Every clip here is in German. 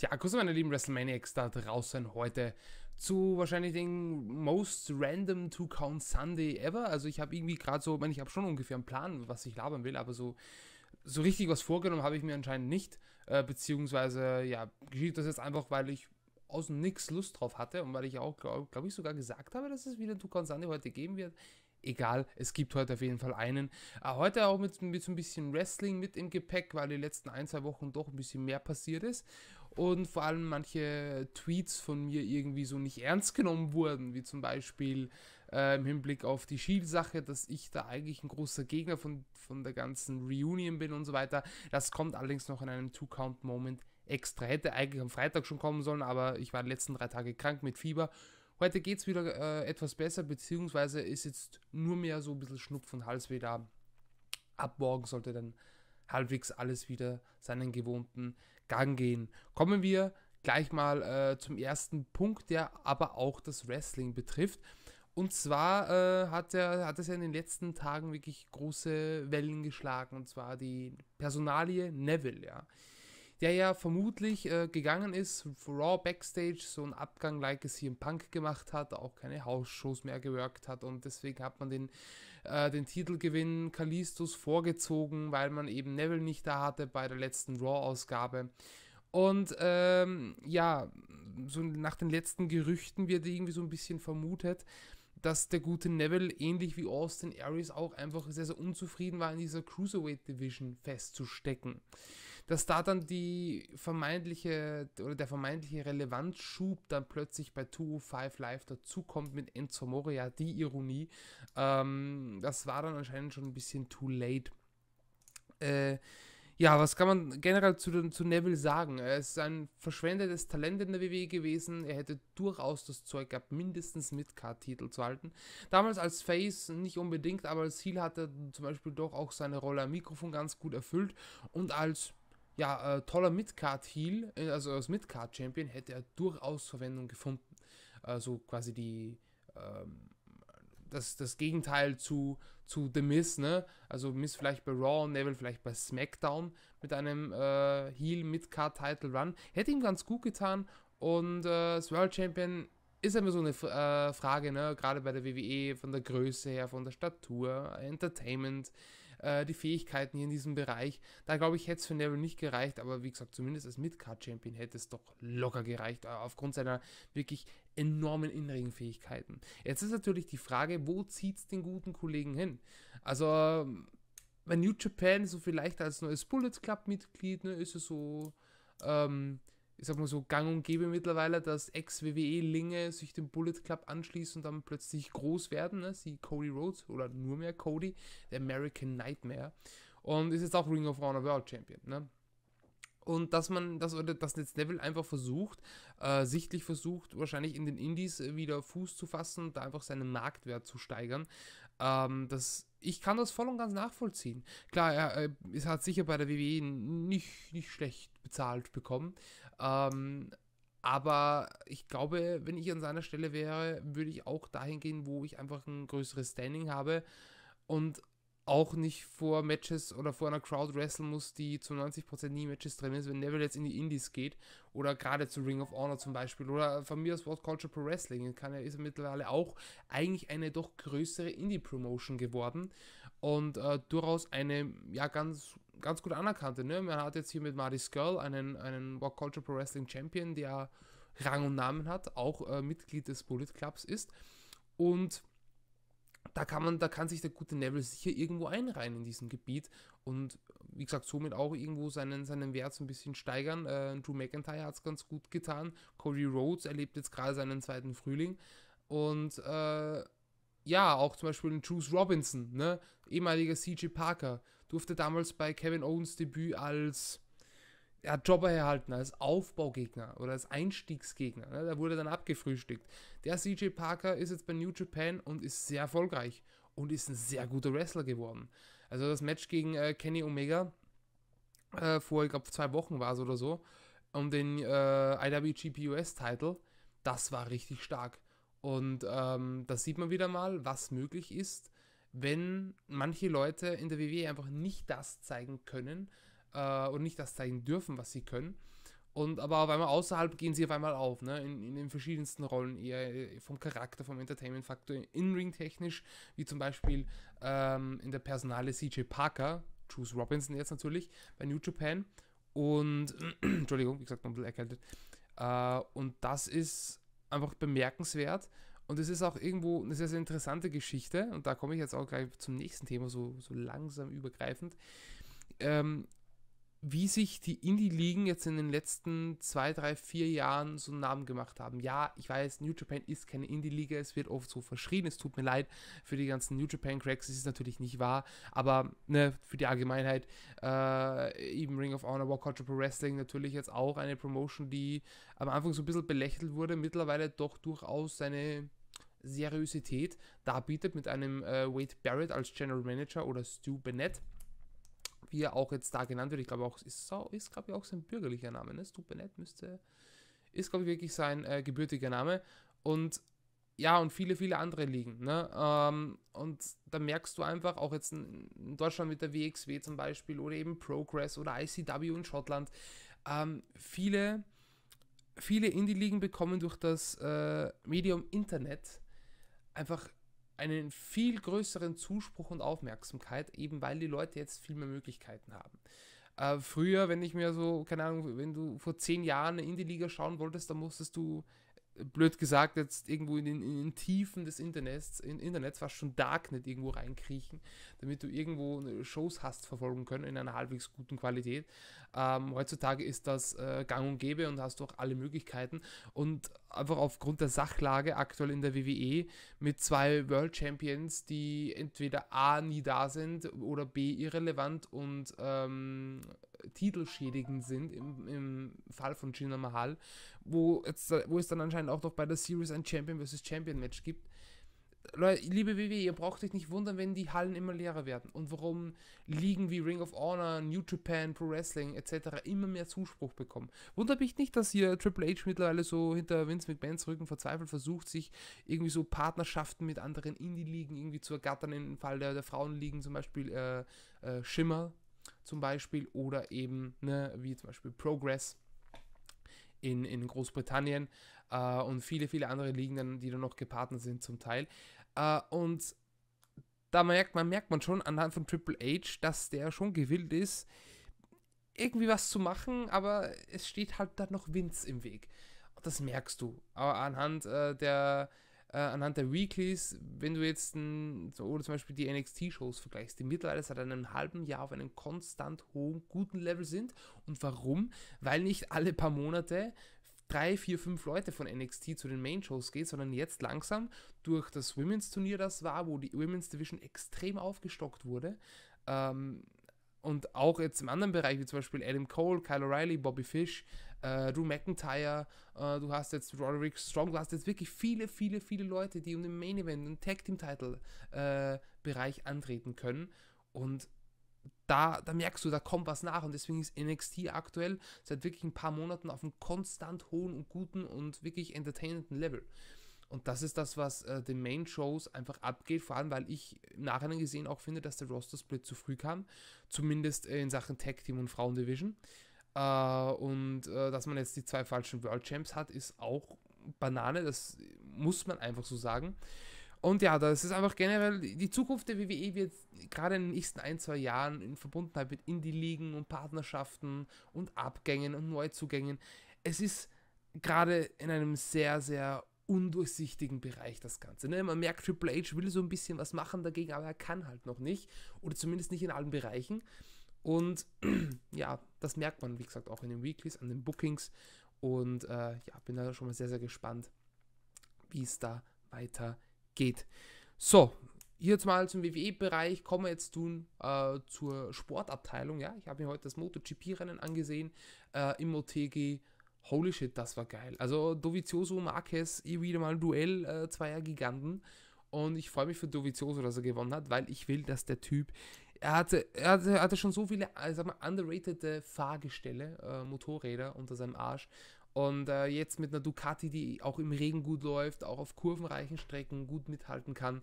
Tja, grüße meine lieben WrestleManiacs da draußen heute zu wahrscheinlich den most random to count Sunday ever. Also ich habe irgendwie gerade so, ich meine, ich habe schon ungefähr einen Plan, was ich labern will, aber so so richtig was vorgenommen habe ich mir anscheinend nicht, äh, beziehungsweise ja geschieht das jetzt einfach, weil ich aus nichts Lust drauf hatte und weil ich auch glaube glaub ich sogar gesagt habe, dass es wieder to count Sunday heute geben wird egal, es gibt heute auf jeden Fall einen. Äh, heute auch mit, mit so ein bisschen Wrestling mit im Gepäck, weil die letzten ein, zwei Wochen doch ein bisschen mehr passiert ist. Und vor allem manche Tweets von mir irgendwie so nicht ernst genommen wurden, wie zum Beispiel äh, im Hinblick auf die Shield-Sache, dass ich da eigentlich ein großer Gegner von, von der ganzen Reunion bin und so weiter. Das kommt allerdings noch in einem Two-Count-Moment extra. Hätte eigentlich am Freitag schon kommen sollen, aber ich war die letzten drei Tage krank mit Fieber Heute geht es wieder äh, etwas besser, beziehungsweise ist jetzt nur mehr so ein bisschen Schnupf und Halsweh da. Ab morgen sollte dann halbwegs alles wieder seinen gewohnten Gang gehen. Kommen wir gleich mal äh, zum ersten Punkt, der aber auch das Wrestling betrifft. Und zwar äh, hat, er, hat es ja in den letzten Tagen wirklich große Wellen geschlagen, und zwar die Personalie Neville, ja der ja vermutlich äh, gegangen ist, Raw Backstage so einen Abgang like es hier im Punk gemacht hat, auch keine Hausshows mehr gewirkt hat und deswegen hat man den, äh, den Titelgewinn Kalistus vorgezogen, weil man eben Neville nicht da hatte bei der letzten Raw-Ausgabe. Und ähm, ja, so nach den letzten Gerüchten wird irgendwie so ein bisschen vermutet, dass der gute Neville ähnlich wie Austin Aries auch einfach sehr, sehr unzufrieden war, in dieser Cruiserweight Division festzustecken dass da dann die vermeintliche oder der vermeintliche Relevanzschub dann plötzlich bei 205 Live dazukommt mit Enzo Moria, die Ironie. Ähm, das war dann anscheinend schon ein bisschen too late. Äh, ja, was kann man generell zu, zu Neville sagen? Er ist ein verschwendetes Talent in der WWE gewesen. Er hätte durchaus das Zeug gehabt, mindestens mit Card-Titel zu halten. Damals als Face nicht unbedingt, aber als Heel hat er zum Beispiel doch auch seine Rolle am Mikrofon ganz gut erfüllt und als ja, äh, toller Midcard-Heal, äh, also als Midcard-Champion hätte er durchaus Verwendung gefunden. Also quasi die, ähm, das, das Gegenteil zu, zu The Miss, ne? Also Miss vielleicht bei Raw, Neville vielleicht bei SmackDown mit einem äh, Heal-Midcard-Title-Run. Hätte ihm ganz gut getan und äh, das World Champion ist immer so eine äh, Frage, ne? Gerade bei der WWE, von der Größe her, von der Statur, Entertainment äh, die Fähigkeiten hier in diesem Bereich. Da glaube ich, hätte es für Neville nicht gereicht, aber wie gesagt, zumindest als Midcard-Champion hätte es doch locker gereicht, aufgrund seiner wirklich enormen inneren Fähigkeiten. Jetzt ist natürlich die Frage, wo zieht es den guten Kollegen hin? Also, wenn New Japan so vielleicht als neues Bullet Club-Mitglied, ne, ist es so. Ähm, ich sag mal so, gang und gäbe mittlerweile, dass Ex-WWE-Linge sich dem Bullet Club anschließen und dann plötzlich groß werden, ne? Sie Cody Rhodes oder nur mehr Cody, der American Nightmare. Und ist jetzt auch Ring of Honor World Champion, ne? Und dass man, dass, oder dass Netz Devil einfach versucht, äh, sichtlich versucht, wahrscheinlich in den Indies äh, wieder Fuß zu fassen und da einfach seinen Marktwert zu steigern. Ähm, das ich kann das voll und ganz nachvollziehen. Klar, er, er hat sicher bei der WWE nicht, nicht schlecht bezahlt bekommen, ähm, aber ich glaube, wenn ich an seiner Stelle wäre, würde ich auch dahin gehen, wo ich einfach ein größeres Standing habe und auch nicht vor Matches oder vor einer Crowd wrestlen muss, die zu 90% nie Matches drin ist, wenn Neville jetzt in die Indies geht oder gerade zu Ring of Honor zum Beispiel oder von mir aus World Culture Pro Wrestling kann er ist mittlerweile auch eigentlich eine doch größere Indie Promotion geworden und äh, durchaus eine ja ganz ganz gut anerkannte. Ne? Man hat jetzt hier mit Marty Skrull einen, einen Walk Culture Pro Wrestling Champion, der Rang und Namen hat, auch äh, Mitglied des Bullet Clubs ist. Und da kann man, da kann sich der gute Neville sicher irgendwo einreihen in diesem Gebiet und wie gesagt, somit auch irgendwo seinen, seinen Wert so ein bisschen steigern. Äh, Drew McIntyre hat es ganz gut getan. Cody Rhodes erlebt jetzt gerade seinen zweiten Frühling. Und äh, ja, auch zum Beispiel ein Juice Robinson, ne? ehemaliger CG Parker, durfte damals bei Kevin Owens Debüt als ja, Jobber erhalten, als Aufbaugegner oder als Einstiegsgegner. Ne? Der wurde dann abgefrühstückt. Der CJ Parker ist jetzt bei New Japan und ist sehr erfolgreich und ist ein sehr guter Wrestler geworden. Also das Match gegen äh, Kenny Omega äh, vor, ich glaube, zwei Wochen war es oder so, um den äh, IWGP US-Title, das war richtig stark. Und ähm, da sieht man wieder mal, was möglich ist, wenn manche Leute in der WWE einfach nicht das zeigen können äh, und nicht das zeigen dürfen, was sie können. Und aber auf einmal außerhalb gehen sie auf einmal auf, ne? in, in den verschiedensten Rollen, eher äh, vom Charakter, vom Entertainment-Faktor, in-ring-technisch, wie zum Beispiel ähm, in der Personale CJ Parker, Juice Robinson jetzt natürlich, bei New Japan. Und, Entschuldigung, wie gesagt, noch ein bisschen erkältet. Äh, und das ist einfach bemerkenswert und es ist auch irgendwo eine sehr, sehr interessante Geschichte. Und da komme ich jetzt auch gleich zum nächsten Thema, so, so langsam übergreifend. Ähm, wie sich die Indie-Ligen jetzt in den letzten zwei, drei, vier Jahren so einen Namen gemacht haben. Ja, ich weiß, New Japan ist keine Indie-Liga, es wird oft so verschrien, es tut mir leid für die ganzen New Japan-Cracks, es ist natürlich nicht wahr, aber ne, für die Allgemeinheit, äh, eben Ring of Honor, War Culture Pro Wrestling natürlich jetzt auch eine Promotion, die am Anfang so ein bisschen belächelt wurde, mittlerweile doch durchaus seine Seriosität darbietet mit einem äh, Wade Barrett als General Manager oder Stu Bennett, wie er auch jetzt da genannt wird. Ich glaube auch, ist, ist glaube ich auch sein bürgerlicher Name, ne? Stu Bennett müsste, ist glaube ich wirklich sein äh, gebürtiger Name und ja, und viele, viele andere liegen. Ne? Ähm, und da merkst du einfach, auch jetzt in Deutschland mit der WXW zum Beispiel oder eben Progress oder ICW in Schottland, ähm, viele, viele Indie-Ligen bekommen durch das äh, Medium Internet einfach einen viel größeren Zuspruch und Aufmerksamkeit, eben weil die Leute jetzt viel mehr Möglichkeiten haben. Äh, früher, wenn ich mir so, keine Ahnung, wenn du vor zehn Jahren in die Liga schauen wolltest, dann musstest du blöd gesagt, jetzt irgendwo in den, in den Tiefen des Internets, in Internets fast schon Darknet irgendwo reinkriechen, damit du irgendwo Shows hast verfolgen können in einer halbwegs guten Qualität. Ähm, heutzutage ist das äh, gang und gäbe und hast du auch alle Möglichkeiten. Und einfach aufgrund der Sachlage aktuell in der WWE mit zwei World Champions, die entweder A nie da sind oder B irrelevant und ähm, titelschädigend sind im, im Fall von Jinder Mahal, wo, jetzt, wo es dann anscheinend auch noch bei der Series ein Champion vs. Champion Match gibt. Leute, liebe WWE, ihr braucht euch nicht wundern, wenn die Hallen immer leerer werden und warum Ligen wie Ring of Honor, New Japan, Pro Wrestling etc. immer mehr Zuspruch bekommen. Wundert mich nicht, dass hier Triple H mittlerweile so hinter Vince McMahons Rücken verzweifelt versucht, sich irgendwie so Partnerschaften mit anderen Indie-Ligen irgendwie zu ergattern. Im Fall der, der Frauenligen zum Beispiel äh, äh, Schimmer zum Beispiel oder eben ne, wie zum Beispiel Progress in, in Großbritannien äh, und viele, viele andere Ligen, dann, die dann noch gepartnert sind zum Teil. Äh, und da merkt man, merkt man schon anhand von Triple H, dass der schon gewillt ist, irgendwie was zu machen, aber es steht halt da noch Winz im Weg. das merkst du. Aber anhand äh, der äh, anhand der Weeklies, wenn du jetzt n, so, oder zum Beispiel die NXT-Shows vergleichst, die mittlerweile seit einem halben Jahr auf einem konstant hohen, guten Level sind. Und warum? Weil nicht alle paar Monate drei, vier, fünf Leute von NXT zu den Main-Shows geht, sondern jetzt langsam durch das Women's-Turnier, das war, wo die Women's Division extrem aufgestockt wurde. Ähm, und auch jetzt im anderen Bereich, wie zum Beispiel Adam Cole, Kyle O'Reilly, Bobby Fish, äh, Drew McIntyre, äh, du hast jetzt Roderick Strong, du hast jetzt wirklich viele, viele, viele Leute, die um den Main Event, den Tag Team Title äh, Bereich antreten können und da, da merkst du, da kommt was nach und deswegen ist NXT aktuell seit wirklich ein paar Monaten auf einem konstant hohen und guten und wirklich entertainenden Level. Und das ist das, was äh, den Main-Shows einfach abgeht, vor allem weil ich im Nachhinein gesehen auch finde, dass der Roster-Split zu früh kam, zumindest äh, in Sachen Tag-Team und Frauen-Division. Äh, und äh, dass man jetzt die zwei falschen World Champs hat, ist auch Banane, das muss man einfach so sagen. Und ja, das ist einfach generell, die Zukunft der WWE wird gerade in den nächsten ein, zwei Jahren in Verbundenheit mit Indie-Ligen und Partnerschaften und Abgängen und Neuzugängen. Es ist gerade in einem sehr, sehr undurchsichtigen Bereich das Ganze. Ne? Man merkt, Triple H will so ein bisschen was machen dagegen, aber er kann halt noch nicht. Oder zumindest nicht in allen Bereichen. Und ja, das merkt man, wie gesagt, auch in den Weeklies, an den Bookings. Und äh, ja, bin da schon mal sehr, sehr gespannt, wie es da weitergeht. So, hier jetzt mal zum WWE-Bereich. Kommen wir jetzt nun äh, zur Sportabteilung. Ja, ich habe mir heute das MotoGP-Rennen angesehen äh, im Motegi. Holy shit, das war geil. Also Dovizioso, Marquez, wieder mal ein Duell äh, zweier Giganten. Und ich freue mich für Dovizioso, dass er gewonnen hat, weil ich will, dass der Typ er hatte, er hatte, er hatte schon so viele äh, sag mal, underrated Fahrgestelle, äh, Motorräder unter seinem Arsch. Und äh, jetzt mit einer Ducati, die auch im Regen gut läuft, auch auf kurvenreichen Strecken gut mithalten kann,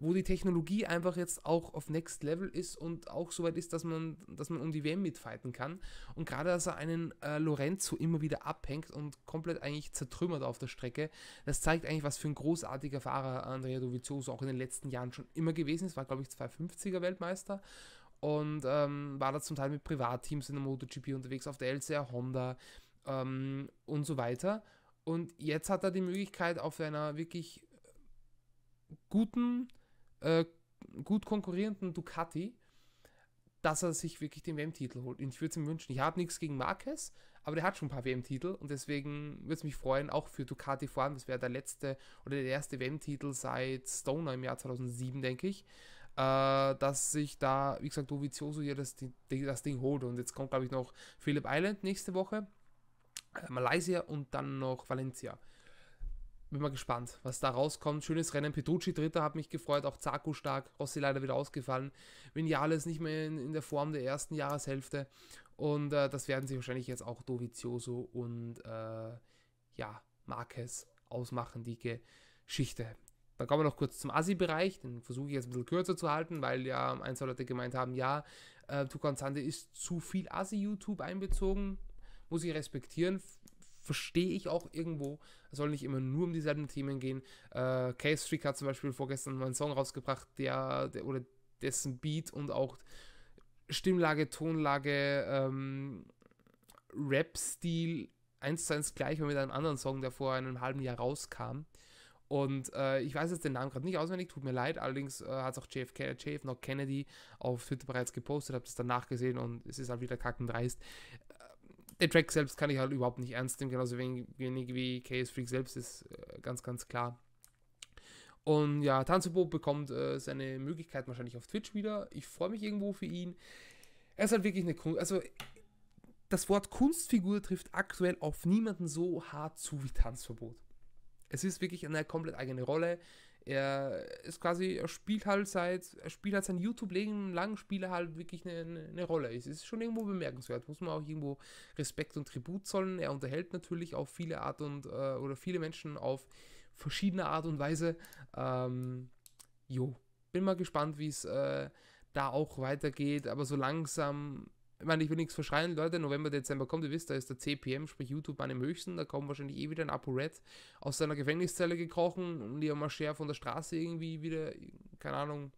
wo die Technologie einfach jetzt auch auf Next Level ist und auch so weit ist, dass man, dass man um die WM mitfighten kann. Und gerade, dass er einen äh, Lorenzo immer wieder abhängt und komplett eigentlich zertrümmert auf der Strecke, das zeigt eigentlich, was für ein großartiger Fahrer Andrea Dovizioso auch in den letzten Jahren schon immer gewesen ist. War, glaube ich, 250er Weltmeister und ähm, war da zum Teil mit Privatteams in der MotoGP unterwegs, auf der LCR Honda ähm, und so weiter. Und jetzt hat er die Möglichkeit, auf einer wirklich guten äh, gut konkurrierenden Ducati, dass er sich wirklich den WM-Titel holt. Und ich würde es ihm wünschen. Ich habe nichts gegen Marquez, aber der hat schon ein paar WM-Titel und deswegen würde es mich freuen, auch für Ducati vor allem. Das wäre der letzte oder der erste WM-Titel seit Stoner im Jahr 2007, denke ich. Äh, dass sich da, wie gesagt, Dovizioso hier das, das Ding holt. Und jetzt kommt, glaube ich, noch Phillip Island nächste Woche, äh, Malaysia und dann noch Valencia. Bin mal gespannt, was da rauskommt. Schönes Rennen. Petrucci Dritter hat mich gefreut. Auch Zaku stark. Rossi leider wieder ausgefallen. Vinales nicht mehr in, in der Form der ersten Jahreshälfte. Und äh, das werden sich wahrscheinlich jetzt auch Dovizioso und äh, ja, Marquez ausmachen, die Geschichte. Dann kommen wir noch kurz zum Asi-Bereich, den versuche ich jetzt ein bisschen kürzer zu halten, weil ja ein, zwei Leute gemeint haben, ja, äh, Tukan Sande ist zu viel Asi-YouTube einbezogen. Muss ich respektieren, verstehe ich auch irgendwo. Es soll nicht immer nur um dieselben Themen gehen. Äh, Case Streak hat zum Beispiel vorgestern mal einen Song rausgebracht, der, der oder dessen Beat und auch Stimmlage, Tonlage, ähm, Rap-Stil eins zu eins gleich war mit einem anderen Song, der vor einem halben Jahr rauskam. Und äh, ich weiß jetzt den Namen gerade nicht auswendig, tut mir leid. Allerdings äh, hat es auch JFK, JF Kennedy auf Twitter bereits gepostet, habe das danach gesehen und es ist halt wieder kackendreist. Äh, der Track selbst kann ich halt überhaupt nicht ernst nehmen, genauso wenig, wenig wie Chaos Freak selbst ist äh, ganz, ganz klar. Und ja, Tanzebo bekommt äh, seine Möglichkeit wahrscheinlich auf Twitch wieder. Ich freue mich irgendwo für ihn. Er ist halt wirklich eine Kunst. Also, das Wort Kunstfigur trifft aktuell auf niemanden so hart zu wie Tanzverbot es ist wirklich eine komplett eigene Rolle. Er ist quasi, er spielt halt seit, er spielt halt sein YouTube-Leben lang, spielt halt wirklich eine, eine, eine, Rolle. Es ist schon irgendwo bemerkenswert, muss man auch irgendwo Respekt und Tribut zollen. Er unterhält natürlich auch viele Art und, äh, oder viele Menschen auf verschiedene Art und Weise. Ähm, jo, bin mal gespannt, wie es äh, da auch weitergeht, aber so langsam ich meine, ich will nichts verschreien, Leute, November, Dezember kommt, ihr wisst, da ist der CPM, sprich youtube an im höchsten, da kommt wahrscheinlich eh wieder ein Apo Red aus seiner Gefängniszelle gekrochen und die Leon Mascher von der Straße irgendwie wieder, keine Ahnung,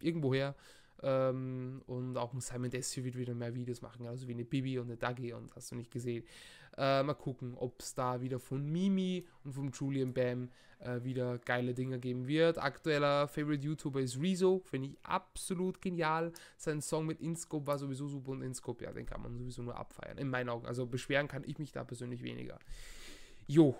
irgendwoher. Ähm, und auch ein Simon Desio wird wieder mehr Videos machen, also wie eine Bibi und eine Dagi und hast du nicht gesehen. Äh, mal gucken, ob es da wieder von Mimi und vom Julian Bam äh, wieder geile Dinger geben wird. Aktueller Favorite YouTuber ist Rezo, finde ich absolut genial. Sein Song mit Inscope war sowieso super und Inscope, ja, den kann man sowieso nur abfeiern, in meinen Augen. Also beschweren kann ich mich da persönlich weniger. Jo,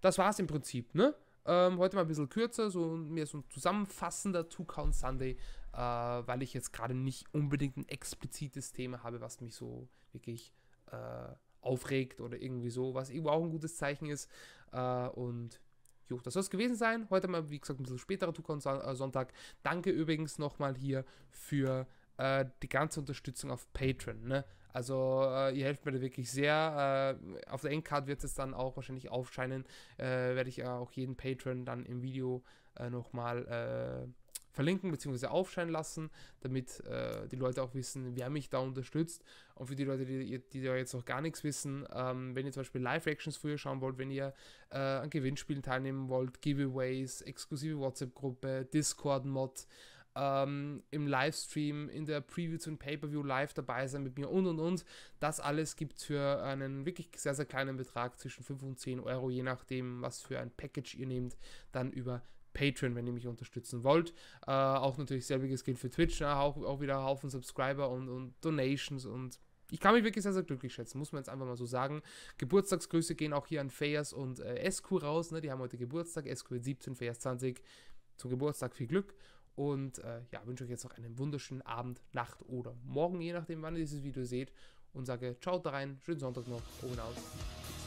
das war's im Prinzip, ne? Ähm, heute mal ein bisschen kürzer, so mehr so ein zusammenfassender Two-Count Sunday, äh, weil ich jetzt gerade nicht unbedingt ein explizites Thema habe, was mich so wirklich äh, aufregt oder irgendwie so, was irgendwo auch ein gutes Zeichen ist. Äh, und jo, das soll es gewesen sein. Heute mal, wie gesagt, ein bisschen späterer Tukon äh, Sonntag. Danke übrigens nochmal hier für äh, die ganze Unterstützung auf Patreon. Ne? Also äh, ihr helft mir da wirklich sehr. Äh, auf der Endcard wird es dann auch wahrscheinlich aufscheinen. Äh, werde ich äh, auch jeden Patreon dann im Video äh, nochmal verlinken bzw. aufscheinen lassen, damit äh, die Leute auch wissen, wer mich da unterstützt. Und für die Leute, die, die da jetzt noch gar nichts wissen, ähm, wenn ihr zum Beispiel Live-Reactions früher schauen wollt, wenn ihr äh, an Gewinnspielen teilnehmen wollt, Giveaways, exklusive WhatsApp-Gruppe, Discord-Mod, ähm, im Livestream, in der Preview zum Pay-Per-View live dabei sein mit mir und und und. Das alles gibt es für einen wirklich sehr, sehr kleinen Betrag zwischen 5 und 10 Euro, je nachdem, was für ein Package ihr nehmt, dann über Patreon, wenn ihr mich unterstützen wollt. Äh, auch natürlich selbiges gilt für Twitch, ja, ne? auch, auch wieder Haufen Subscriber und, und Donations und ich kann mich wirklich sehr, sehr glücklich schätzen, muss man jetzt einfach mal so sagen. Geburtstagsgrüße gehen auch hier an Fayers und äh, SQ raus, ne? die haben heute Geburtstag, SQ 17, Fayers 20. Zum Geburtstag viel Glück und äh, ja, wünsche euch jetzt noch einen wunderschönen Abend, Nacht oder Morgen, je nachdem, wann ihr dieses Video seht und sage, schaut da rein, schönen Sonntag noch, Owen aus.